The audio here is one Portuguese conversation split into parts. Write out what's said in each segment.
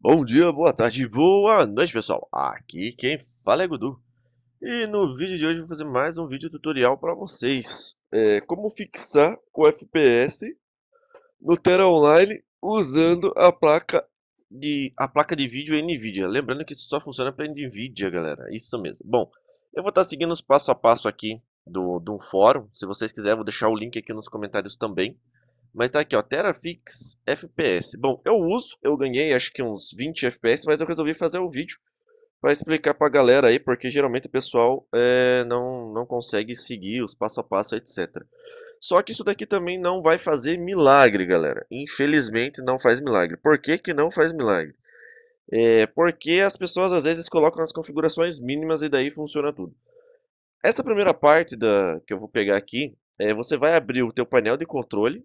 Bom dia, boa tarde, boa noite pessoal, aqui quem fala é Gudu E no vídeo de hoje vou fazer mais um vídeo tutorial para vocês é, Como fixar o FPS no Terra Online usando a placa de, a placa de vídeo NVIDIA Lembrando que isso só funciona para NVIDIA galera, isso mesmo Bom, eu vou estar tá seguindo os passo a passo aqui do, do fórum Se vocês quiserem vou deixar o link aqui nos comentários também mas tá aqui, ó, Terafix FPS. Bom, eu uso, eu ganhei acho que uns 20 FPS, mas eu resolvi fazer o um vídeo para explicar pra galera aí, porque geralmente o pessoal é, não, não consegue seguir os passo a passo, etc. Só que isso daqui também não vai fazer milagre, galera. Infelizmente não faz milagre. Por que, que não faz milagre? É porque as pessoas às vezes colocam as configurações mínimas e daí funciona tudo. Essa primeira parte da, que eu vou pegar aqui, é, você vai abrir o teu painel de controle,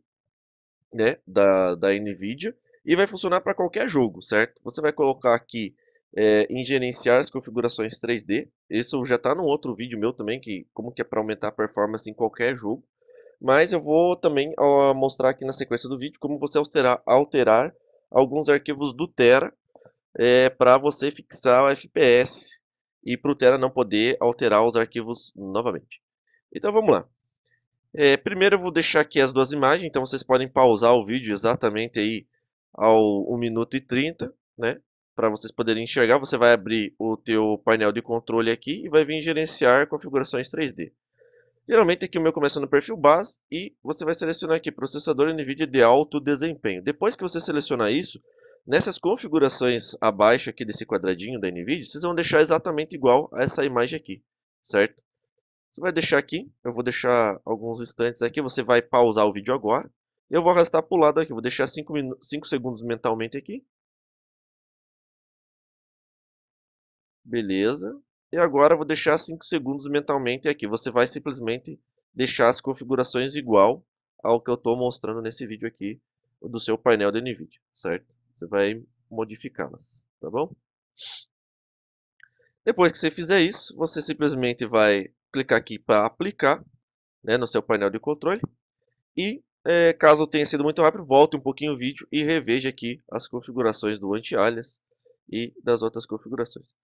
né, da, da NVIDIA e vai funcionar para qualquer jogo, certo? Você vai colocar aqui é, em gerenciar as configurações 3D. Isso já está num outro vídeo meu também, que como que é para aumentar a performance em qualquer jogo. Mas eu vou também ó, mostrar aqui na sequência do vídeo como você alterar, alterar alguns arquivos do Tera é, eh, para você fixar o FPS e para o Tera não poder alterar os arquivos novamente. Então vamos lá. É, primeiro eu vou deixar aqui as duas imagens, então vocês podem pausar o vídeo exatamente aí ao 1 minuto e 30, né? Para vocês poderem enxergar, você vai abrir o teu painel de controle aqui e vai vir gerenciar configurações 3D. Geralmente aqui o meu começa no perfil base e você vai selecionar aqui processador NVIDIA de alto desempenho. Depois que você selecionar isso, nessas configurações abaixo aqui desse quadradinho da NVIDIA, vocês vão deixar exatamente igual a essa imagem aqui, certo? Você vai deixar aqui, eu vou deixar alguns instantes aqui, você vai pausar o vídeo agora. Eu vou arrastar para o lado aqui, vou deixar 5 segundos mentalmente aqui. Beleza. E agora eu vou deixar 5 segundos mentalmente aqui. Você vai simplesmente deixar as configurações igual ao que eu estou mostrando nesse vídeo aqui do seu painel de NVIDIA, certo? Você vai modificá-las, tá bom? Depois que você fizer isso, você simplesmente vai clicar aqui para aplicar né, no seu painel de controle. E é, caso tenha sido muito rápido, volte um pouquinho o vídeo e reveja aqui as configurações do anti-alias e das outras configurações.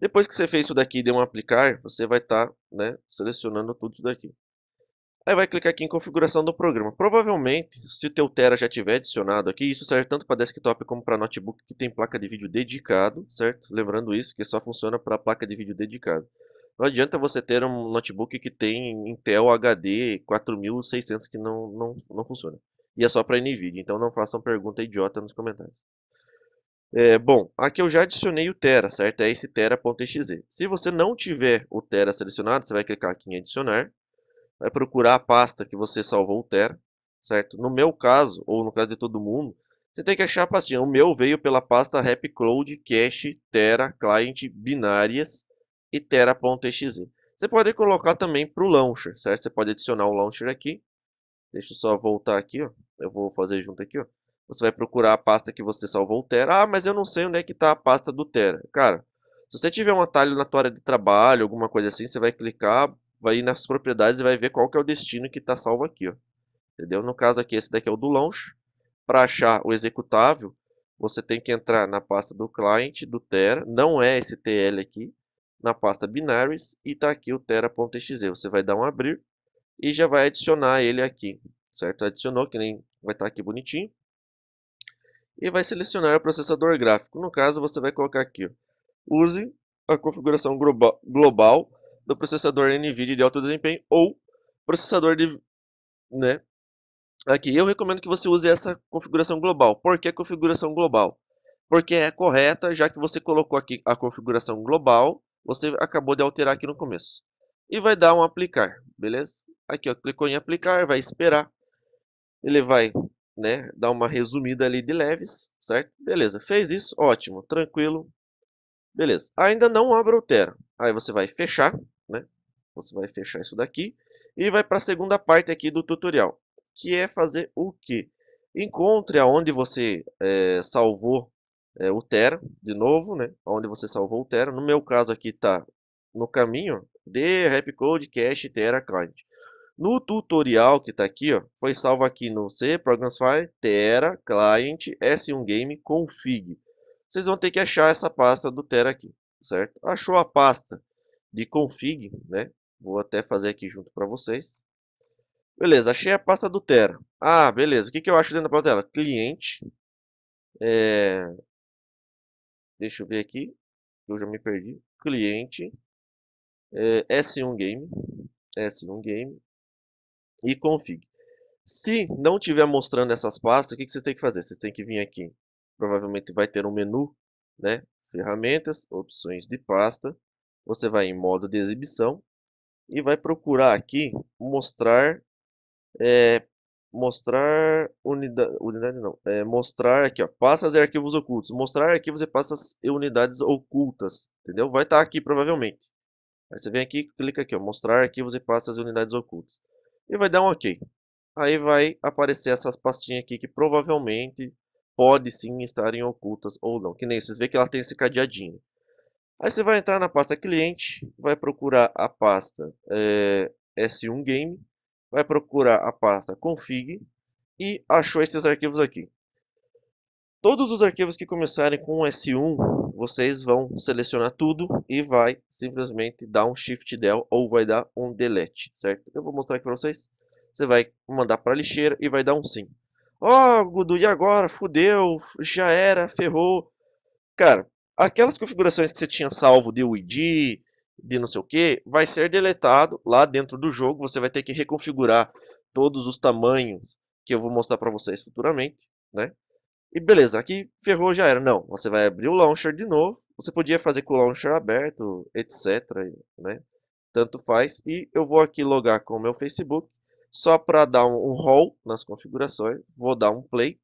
Depois que você fez isso daqui e deu um aplicar, você vai estar tá, né, selecionando tudo isso daqui. Aí vai clicar aqui em configuração do programa. Provavelmente, se o teu Tera já tiver adicionado aqui, isso serve tanto para desktop como para notebook que tem placa de vídeo dedicado, certo? Lembrando isso, que só funciona para placa de vídeo dedicado. Não adianta você ter um notebook que tem Intel HD 4600 que não, não, não funciona. E é só para NVIDIA, então não façam pergunta idiota nos comentários. É, bom, aqui eu já adicionei o Tera, certo? É esse Tera.exe. Se você não tiver o Tera selecionado, você vai clicar aqui em adicionar. Vai procurar a pasta que você salvou o Tera, certo? No meu caso, ou no caso de todo mundo, você tem que achar a pastinha. O meu veio pela pasta Rap Cloud Cache Tera Client Binárias e tera.exe. Você pode colocar também para o launcher, certo? Você pode adicionar o launcher aqui. Deixa eu só voltar aqui, ó. Eu vou fazer junto aqui, ó. Você vai procurar a pasta que você salvou o Tera. Ah, mas eu não sei onde é que está a pasta do Tera. Cara, se você tiver um atalho na tua área de trabalho, alguma coisa assim, você vai clicar, vai ir nas propriedades e vai ver qual que é o destino que está salvo aqui, ó. Entendeu? No caso aqui, esse daqui é o do launch. Para achar o executável, você tem que entrar na pasta do client, do Tera. Não é esse TL aqui, na pasta binaries e está aqui o tera.exe. Você vai dar um abrir e já vai adicionar ele aqui, certo? Adicionou, que nem vai estar tá aqui bonitinho. E vai selecionar o processador gráfico. No caso, você vai colocar aqui, ó, use a configuração global do processador NVIDIA de alto desempenho ou processador de, né? Aqui, eu recomendo que você use essa configuração global. Por que configuração global? Porque é correta, já que você colocou aqui a configuração global você acabou de alterar aqui no começo. E vai dar um aplicar, beleza? Aqui, ó, clicou em aplicar, vai esperar. Ele vai né, dar uma resumida ali de leves, certo? Beleza, fez isso, ótimo, tranquilo. Beleza, ainda não abre o Tera. Aí você vai fechar, né? Você vai fechar isso daqui e vai para a segunda parte aqui do tutorial, que é fazer o quê? Encontre aonde você é, salvou é, o Terra, de novo, né? Onde você salvou o Terra? No meu caso aqui tá no caminho de Repcode Cache Terra Client. No tutorial que está aqui, ó, foi salvo aqui no C, Programs File, Terra Client, S1 Game, Config. Vocês vão ter que achar essa pasta do Terra aqui, certo? Achou a pasta de Config, né? Vou até fazer aqui junto para vocês. Beleza, achei a pasta do Terra. Ah, beleza. O que, que eu acho dentro da pasta dela? Cliente, é, Deixa eu ver aqui, eu já me perdi. Cliente, é, eh, S1 Game, S1 Game e config. Se não tiver mostrando essas pastas, o que, que vocês têm que fazer? Vocês têm que vir aqui, provavelmente vai ter um menu, né? Ferramentas, opções de pasta. Você vai em modo de exibição e vai procurar aqui mostrar é, mostrar unidade, unidade não, é mostrar aqui, ó, pastas e arquivos ocultos, mostrar arquivos e passas e unidades ocultas, entendeu? Vai estar tá aqui provavelmente. Aí você vem aqui, clica aqui, ó, mostrar arquivos e pastas e unidades ocultas. E vai dar um OK. Aí vai aparecer essas pastinhas aqui que provavelmente pode sim estarem ocultas ou não. Que nem vocês vê que ela tem esse cadeadinho. Aí você vai entrar na pasta cliente, vai procurar a pasta é, eh, S1 Game, vai procurar a pasta config e achou esses arquivos aqui. Todos os arquivos que começarem com S1, vocês vão selecionar tudo e vai simplesmente dar um Shift Del ou vai dar um Delete, certo? Eu vou mostrar aqui para vocês. Você vai mandar para a lixeira e vai dar um sim. Ó, oh, Gudu, e agora? Fudeu, já era, ferrou. Cara, aquelas configurações que você tinha salvo de UID, de não sei o que, vai ser deletado lá dentro do jogo. Você vai ter que reconfigurar todos os tamanhos que eu vou mostrar para vocês futuramente, né? E beleza, aqui ferrou, já era. Não, você vai abrir o launcher de novo. Você podia fazer com o launcher aberto, etc, né? Tanto faz. E eu vou aqui logar com o meu Facebook, só para dar um, um roll nas configurações. Vou dar um play.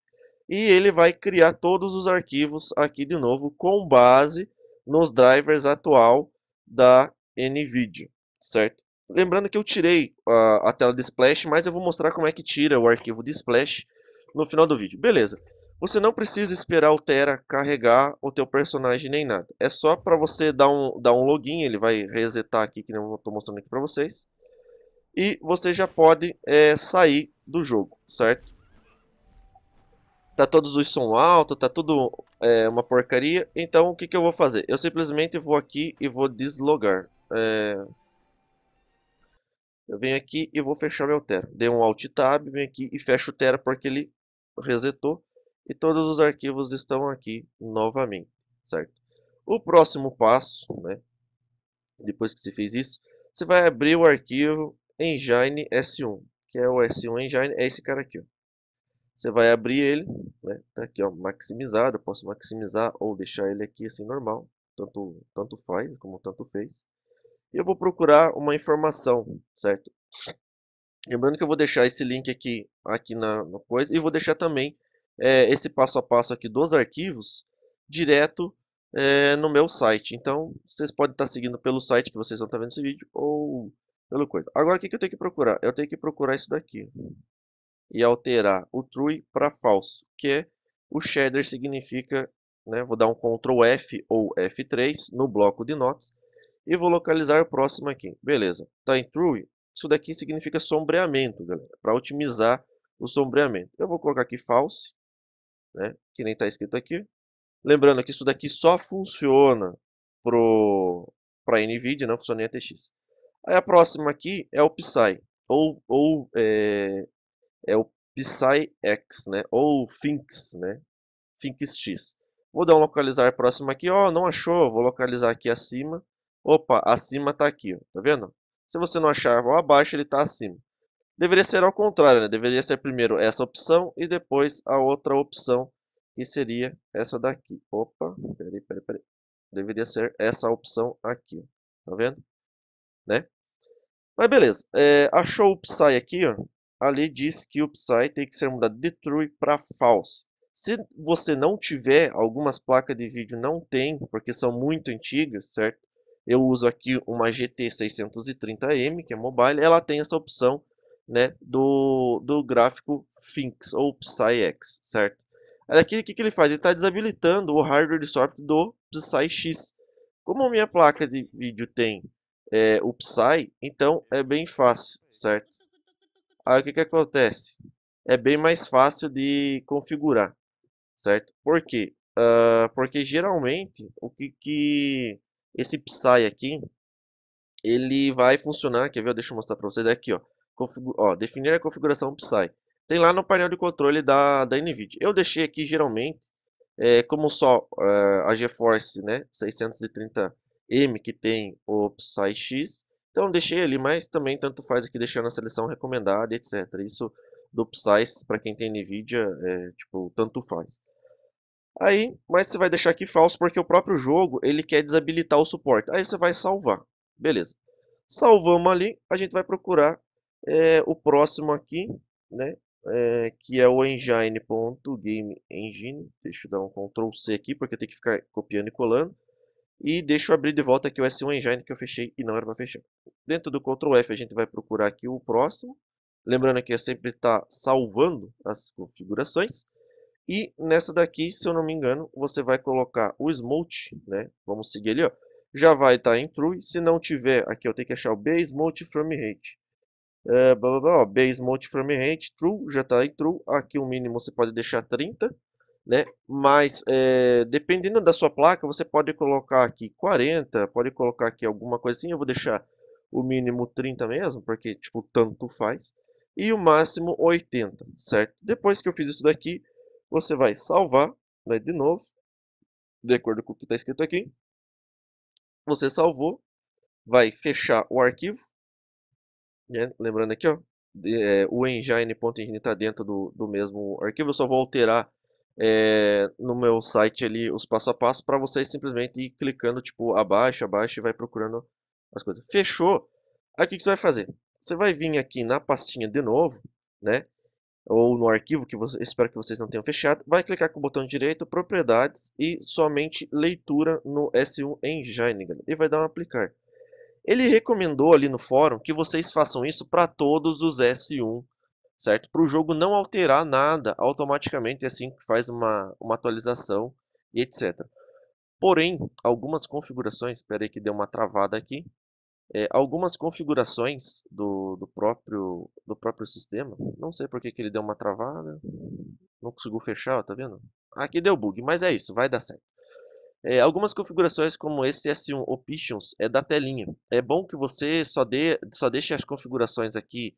E ele vai criar todos os arquivos aqui de novo, com base nos drivers atual da NVIDIA, certo? Lembrando que eu tirei a, a, tela de Splash, mas eu vou mostrar como é que tira o arquivo de Splash no final do vídeo. Beleza. Você não precisa esperar o Tera carregar o teu personagem nem nada. É só para você dar um, dar um login, ele vai resetar aqui, que eu estou mostrando aqui para vocês. E você já pode é, sair do jogo, certo? Tá todos os som alto, tá tudo é uma porcaria. Então o que, que eu vou fazer? Eu simplesmente vou aqui e vou deslogar. É... Eu venho aqui e vou fechar meu Tera. Dei um Alt Tab, venho aqui e fecho o Tera porque ele resetou. E todos os arquivos estão aqui novamente, certo? O próximo passo, né? Depois que você fez isso, você vai abrir o arquivo Engine S1. Que é o S1 Engine, é esse cara aqui, ó. Você vai abrir ele, né? Tá aqui, ó, maximizado. Eu posso maximizar ou deixar ele aqui assim normal. Tanto, tanto faz, como tanto fez. E eu vou procurar uma informação, certo? Lembrando que eu vou deixar esse link aqui, aqui na, na coisa. E vou deixar também é, esse passo a passo aqui dos arquivos direto é, no meu site. Então, vocês podem estar tá seguindo pelo site que vocês vão estar tá vendo esse vídeo ou pelo coisa. Agora, o que, que eu tenho que procurar? Eu tenho que procurar isso daqui e alterar o true para falso, que é o shader significa, né, vou dar um Ctrl F ou F3 no bloco de notas e vou localizar o próximo aqui. Beleza, está em true, isso daqui significa sombreamento, galera, para otimizar o sombreamento. Eu vou colocar aqui false, né, que nem está escrito aqui. Lembrando que isso daqui só funciona para NVIDIA, não funciona em ATX. Aí a próxima aqui é o Psy, ou, ou é, é o PsyX, né? Ou Finx, né? FinxX. Vou dar um localizar próximo aqui. Ó, oh, não achou. Vou localizar aqui acima. Opa, acima está aqui. Ó. Tá vendo? Se você não achar ó, abaixo, ele está acima. Deveria ser ao contrário, né? Deveria ser primeiro essa opção e depois a outra opção, que seria essa daqui. Opa, peraí, peraí, peraí. Deveria ser essa opção aqui. Ó. Tá vendo? Né? Mas beleza. É, achou o Psy aqui, ó ali diz que o Psy tem que ser mudado de true para false. Se você não tiver, algumas placas de vídeo não tem, porque são muito antigas, certo? Eu uso aqui uma GT 630M, que é mobile, ela tem essa opção né, do, do gráfico Finx ou PsyX, certo? Aqui o que, que ele faz? Ele está desabilitando o hardware de software do PsyX. Como minha placa de vídeo tem é, o Psy, então é bem fácil, certo? Aí o que, que acontece? É bem mais fácil de configurar, certo? Por quê? Uh, porque geralmente o que, que esse Psy aqui, ele vai funcionar, quer ver? Deixa eu mostrar para vocês, aqui ó, Configu ó, definir a configuração Psy. Tem lá no painel de controle da, da NVIDIA. Eu deixei aqui geralmente, é, como só uh, a GeForce né, 630M que tem o Psy X, então deixei ali, mas também tanto faz aqui deixar na seleção recomendada, etc. Isso do Psyce, para quem tem NVIDIA, é, tipo, tanto faz. Aí, mas você vai deixar aqui falso, porque o próprio jogo, ele quer desabilitar o suporte. Aí você vai salvar, beleza. Salvamos ali, a gente vai procurar é, o próximo aqui, né? É, que é o engine.gameengine. engine. Deixa eu dar um Ctrl C aqui, porque tem que ficar copiando e colando. E deixa eu abrir de volta aqui o S1 Engine que eu fechei e não era para fechar. Dentro do Ctrl F a gente vai procurar aqui o próximo. Lembrando que é sempre está tá salvando as configurações. E nessa daqui, se eu não me engano, você vai colocar o Smote, né? Vamos seguir ali, ó. Já vai estar tá em True. Se não tiver, aqui eu tenho que achar o B Smote Frame Rate. Uh, blá, blá, blá, ó, B Smote Frame Rate, True, já está em True. Aqui o mínimo você pode deixar 30 né? Mas é, dependendo da sua placa, você pode colocar aqui 40, pode colocar aqui alguma coisinha. Eu vou deixar o mínimo 30 mesmo, porque tipo tanto faz. E o máximo 80, certo? Depois que eu fiz isso daqui, você vai salvar, né, de novo, de acordo com o que está escrito aqui. Você salvou, vai fechar o arquivo, né? Lembrando aqui, ó, é, o engine.engine está dentro do, do mesmo arquivo, eu só vou alterar é, no meu site ali os passo a passo para vocês simplesmente ir clicando tipo abaixo, abaixo e vai procurando as coisas. Fechou? Aí o que, você vai fazer? Você vai vir aqui na pastinha de novo, né? Ou no arquivo que você, espero que vocês não tenham fechado. Vai clicar com o botão direito, propriedades e somente leitura no S1 Engine, E vai dar um aplicar. Ele recomendou ali no fórum que vocês façam isso para todos os S1 certo? Para o jogo não alterar nada automaticamente, é assim que faz uma, uma atualização e etc. Porém, algumas configurações, espera aí que deu uma travada aqui, é, algumas configurações do, do, próprio, do próprio sistema, não sei por que, que ele deu uma travada, não conseguiu fechar, ó, tá vendo? Aqui deu bug, mas é isso, vai dar certo. É, algumas configurações como esse S1 Options é da telinha. É bom que você só, dê, só deixe as configurações aqui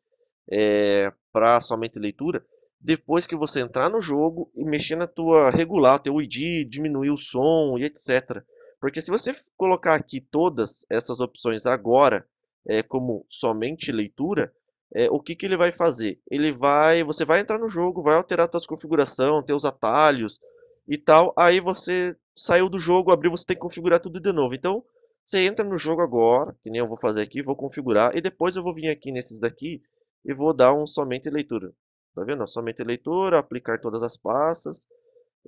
é, eh, para somente leitura, depois que você entrar no jogo e mexer na tua regular, teu ID, diminuir o som e etc. Porque se você colocar aqui todas essas opções agora é, como somente leitura, é, o que, que ele vai fazer? Ele vai, você vai entrar no jogo, vai alterar suas configuração, teus atalhos e tal. Aí você saiu do jogo, abriu, você tem que configurar tudo de novo. Então você entra no jogo agora, que nem eu vou fazer aqui, vou configurar e depois eu vou vir aqui nesses daqui e vou dar um somente leitura. Tá vendo? Somente leitura, aplicar todas as pastas.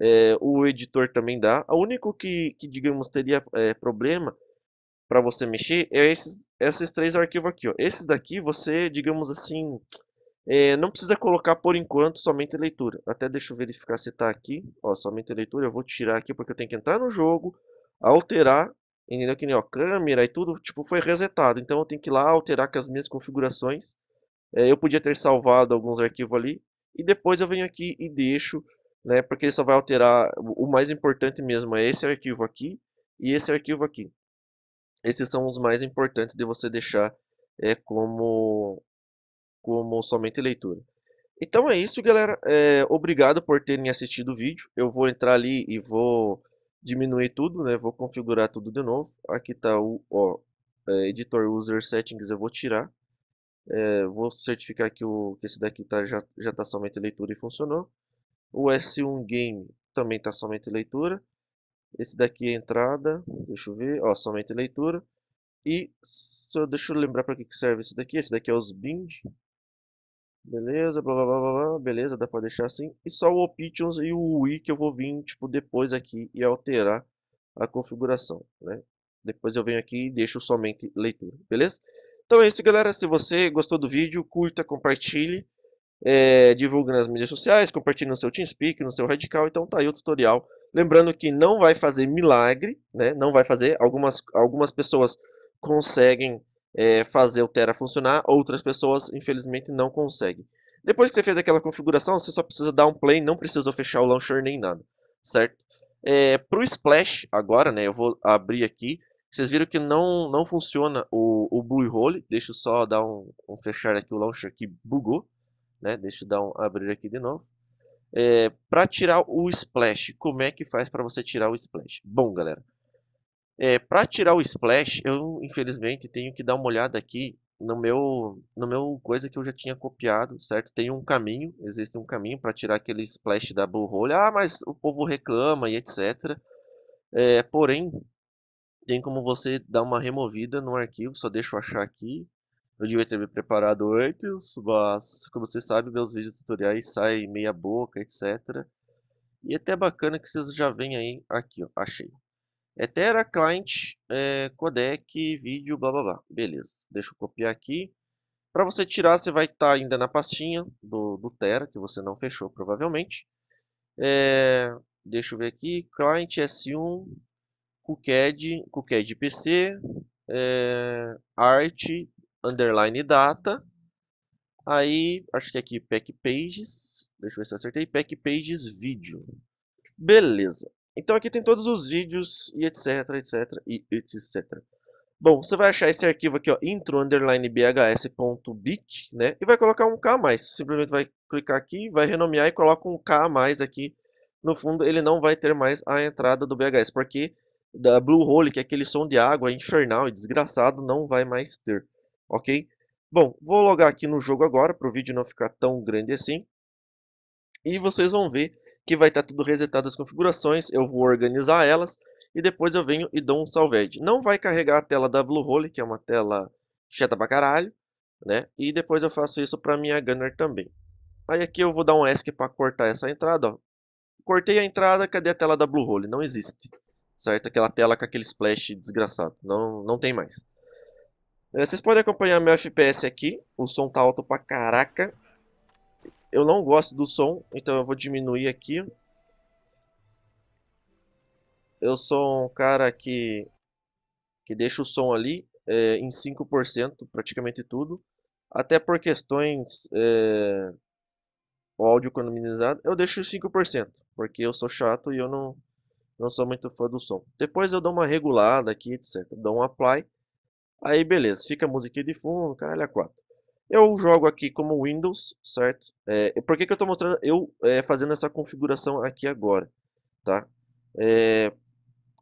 É, o editor também dá. O único que, que digamos, teria é, problema para você mexer é esses, esses três arquivos aqui. Ó. Esses daqui você, digamos assim, é, não precisa colocar por enquanto somente leitura. Até deixa eu verificar se está aqui. Ó, somente leitura eu vou tirar aqui porque eu tenho que entrar no jogo, alterar, entendeu? Que nem ó, câmera e tudo, tipo, foi resetado. Então eu tenho que ir lá alterar com as minhas configurações é, eu podia ter salvado alguns arquivos ali e depois eu venho aqui e deixo, né, porque ele só vai alterar o mais importante mesmo é esse arquivo aqui e esse arquivo aqui. Esses são os mais importantes de você deixar é, como, como somente leitura. Então é isso, galera. É, obrigado por terem assistido o vídeo. Eu vou entrar ali e vou diminuir tudo, né? Vou configurar tudo de novo. Aqui está o ó, é, editor user settings, eu vou tirar. É, vou certificar que, o, que esse daqui tá, já está somente leitura e funcionou. O S1 Game também está somente leitura. Esse daqui é entrada, deixa eu ver, ó, somente leitura. E só deixa eu lembrar para que, serve esse daqui. Esse daqui é os bind. Beleza, blá blá blá blá, beleza, dá para deixar assim. E só o options e o UI que eu vou vir tipo depois aqui e alterar a configuração, né? Depois eu venho aqui e deixo somente leitura, beleza? Então é isso, galera. Se você gostou do vídeo, curta, compartilhe, é, divulgue nas mídias sociais, compartilhe no seu TeamSpeak, no seu Radical. Então tá aí o tutorial. Lembrando que não vai fazer milagre, né? Não vai fazer. Algumas, algumas pessoas conseguem é, fazer o Terra funcionar, outras pessoas, infelizmente, não conseguem. Depois que você fez aquela configuração, você só precisa dar um play, não precisa fechar o launcher nem nada, certo? É, para o Splash, agora, né, eu vou abrir aqui vocês viram que não, não funciona o, o Blue Hole. Deixa eu só dar um, um fechar aqui o launcher que bugou. Né? Deixa eu dar um abrir aqui de novo. É, para tirar o splash, como é que faz para você tirar o splash? Bom, galera, é, para tirar o splash, eu infelizmente tenho que dar uma olhada aqui no meu, no meu coisa que eu já tinha copiado, certo? Tem um caminho, existe um caminho para tirar aquele splash da Blue Hole. Ah, mas o povo reclama e etc. É, porém, tem como você dar uma removida no arquivo, só deixa eu achar aqui. Eu devia ter me preparado antes, mas como você sabe, meus vídeos tutoriais saem meia boca, etc. E é até é bacana que vocês já veem aí, aqui ó, achei. É Terra Client, é, codec, vídeo, blá blá blá. Beleza, deixa eu copiar aqui. Para você tirar, você vai estar tá ainda na pastinha do, do Terra, que você não fechou provavelmente. É, deixa eu ver aqui, client S1, kuked, kuked pc, é, art, underline data, aí acho que aqui pack pages, deixa eu ver se eu acertei, pack pages vídeo. Beleza, então aqui tem todos os vídeos e etc, etc e etc. Bom, você vai achar esse arquivo aqui, ó, intro underline bhs.bic, né? E vai colocar um K a mais. Simplesmente vai clicar aqui, vai renomear e coloca um K a mais aqui. No fundo, ele não vai ter mais a entrada do BHS, porque da Blue Hole, que é aquele som de água infernal e desgraçado, não vai mais ter, ok? Bom, vou logar aqui no jogo agora, para o vídeo não ficar tão grande assim. E vocês vão ver que vai estar tá tudo resetado as configurações, eu vou organizar elas e depois eu venho e dou um salvage. Não vai carregar a tela da Blue Hole, que é uma tela chata pra caralho, né? E depois eu faço isso para minha Gunner também. Aí aqui eu vou dar um ESC para cortar essa entrada, ó. Cortei a entrada, cadê a tela da Blue Hole? Não existe certo? Aquela tela com aquele splash desgraçado. Não, não tem mais. Eh, vocês podem acompanhar meu FPS aqui. O som tá alto pra caraca. Eu não gosto do som, então eu vou diminuir aqui. Eu sou um cara que, que deixa o som ali é, em 5%, praticamente tudo. Até por questões... É, o áudio economizado, eu deixo 5%, porque eu sou chato e eu não, não sou muito fã do som. Depois eu dou uma regulada aqui, etc. Dou um apply. Aí beleza, fica a musiquinha de fundo, caralho, é a 4. Eu jogo aqui como Windows, certo? É, por que, que eu estou mostrando, eu é, fazendo essa configuração aqui agora, tá? É,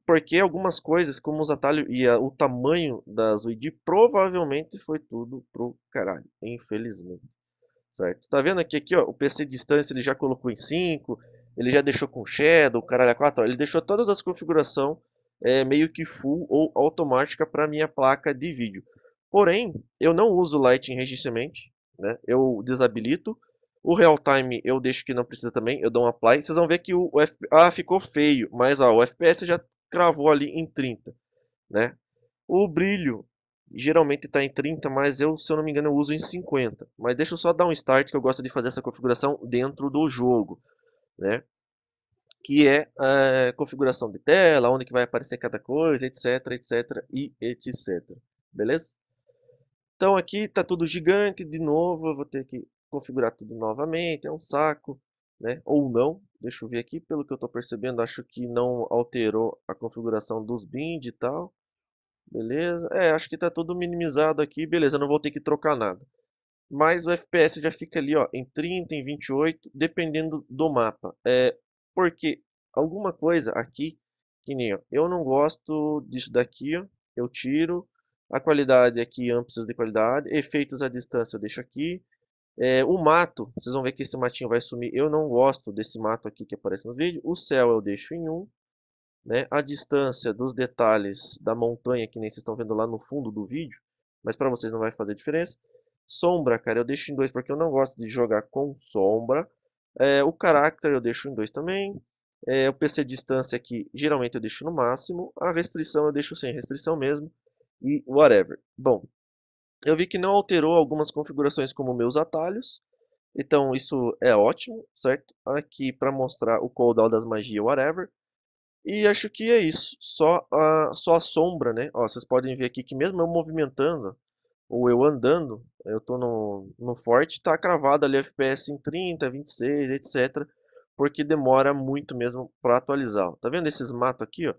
porque algumas coisas, como os atalhos e a, o tamanho das UID, provavelmente foi tudo pro caralho, infelizmente. Certo? Tá vendo aqui, aqui ó, o PC distância ele já colocou em 5, ele já deixou com shadow, caralho, 4, ele deixou todas as configurações é, meio que full ou automática para minha placa de vídeo. Porém, eu não uso Lighting recentemente, né? Eu desabilito. O real time eu deixo que não precisa também, eu dou um apply. Vocês vão ver que o, o F... ah, ficou feio, mas ó, o FPS já cravou ali em 30, né? O brilho geralmente está em 30, mas eu, se eu não me engano, eu uso em 50. Mas deixa eu só dar um start que eu gosto de fazer essa configuração dentro do jogo né? que é a configuração de tela, onde que vai aparecer cada coisa, etc, etc e etc. Beleza? Então aqui está tudo gigante, de novo eu vou ter que configurar tudo novamente, é um saco, né? ou não. Deixa eu ver aqui, pelo que eu estou percebendo, acho que não alterou a configuração dos bind e tal. Beleza? É, acho que está tudo minimizado aqui, beleza, não vou ter que trocar nada mas o FPS já fica ali ó, em 30, em 28, dependendo do mapa. É, porque alguma coisa aqui, que nem ó, eu não gosto disso daqui, ó, eu tiro. A qualidade aqui, preciso de qualidade. Efeitos à distância eu deixo aqui. É, o mato, vocês vão ver que esse matinho vai sumir. Eu não gosto desse mato aqui que aparece no vídeo. O céu eu deixo em 1. Um, né? A distância dos detalhes da montanha, que nem vocês estão vendo lá no fundo do vídeo. Mas para vocês não vai fazer diferença. Sombra, cara, eu deixo em 2 porque eu não gosto de jogar com sombra. É, o Character eu deixo em 2 também. É, o PC Distância aqui, geralmente eu deixo no máximo. A restrição eu deixo sem restrição mesmo. E whatever. Bom, eu vi que não alterou algumas configurações como meus atalhos. Então isso é ótimo, certo? Aqui para mostrar o cooldown das magias, whatever. E acho que é isso. Só a, só a sombra, né? Ó, vocês podem ver aqui que mesmo eu movimentando, ou eu andando, eu tô no, no forte, tá cravado ali FPS em 30, 26, etc. Porque demora muito mesmo para atualizar. Tá vendo esses matos aqui, ó?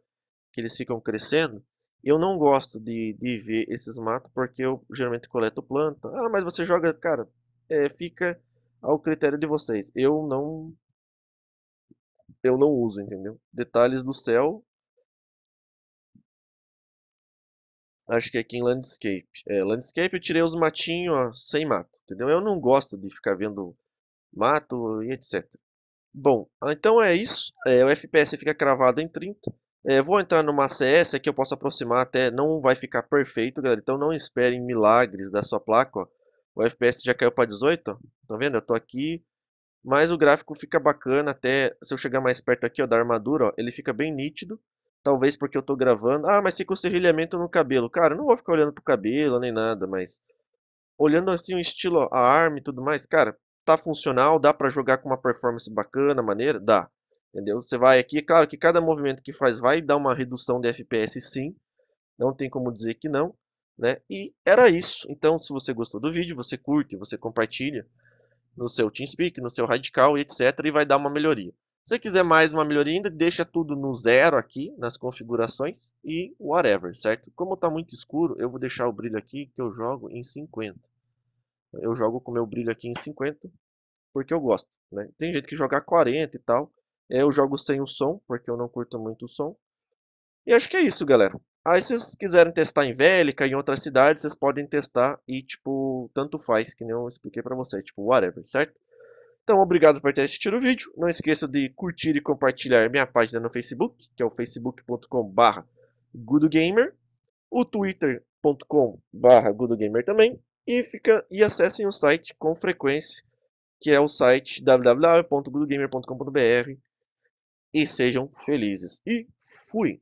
Que eles ficam crescendo. Eu não gosto de, de ver esses matos porque eu geralmente coleto planta. Ah, mas você joga, cara, é, fica ao critério de vocês. Eu não eu não uso, entendeu? Detalhes do céu Acho que é aqui em Landscape. É, landscape eu tirei os matinhos, ó, sem mato, entendeu? Eu não gosto de ficar vendo mato e etc. Bom, então é isso. É, o FPS fica cravado em 30. É, vou entrar numa CS que eu posso aproximar até. Não vai ficar perfeito, galera. Então não esperem milagres da sua placa. Ó. O FPS já caiu para 18. Ó. Tá vendo? Eu tô aqui. Mas o gráfico fica bacana até. Se eu chegar mais perto aqui ó, da armadura, ó, ele fica bem nítido. Talvez porque eu tô gravando. Ah, mas fica o serrilhamento no cabelo. Cara, não vou ficar olhando pro cabelo nem nada, mas. Olhando assim o estilo, a arma e tudo mais, cara, tá funcional, dá para jogar com uma performance bacana, maneira? Dá. Entendeu? Você vai aqui, é claro que cada movimento que faz vai dar uma redução de FPS sim. Não tem como dizer que não. Né? E era isso. Então, se você gostou do vídeo, você curte, você compartilha no seu TeamSpeak, no seu Radical, etc. E vai dar uma melhoria. Se você quiser mais uma melhoria ainda, deixa tudo no zero aqui, nas configurações e whatever, certo? Como está muito escuro, eu vou deixar o brilho aqui que eu jogo em 50. Eu jogo com o meu brilho aqui em 50, porque eu gosto, né? Tem gente que joga 40 e tal. É, eu jogo sem o som, porque eu não curto muito o som. E acho que é isso, galera. Aí, se vocês quiserem testar em Vélica, em outras cidades, vocês podem testar e, tipo, tanto faz, que nem eu expliquei pra vocês, tipo, whatever, certo? Então, obrigado por ter assistido o vídeo. Não esqueça de curtir e compartilhar minha página no Facebook, que é o facebook.com.br goodgamer o twitter.com.br goodgamer também, e, fica, e acessem o site com frequência, que é o site www.goodgamer.com.br e sejam felizes. E fui!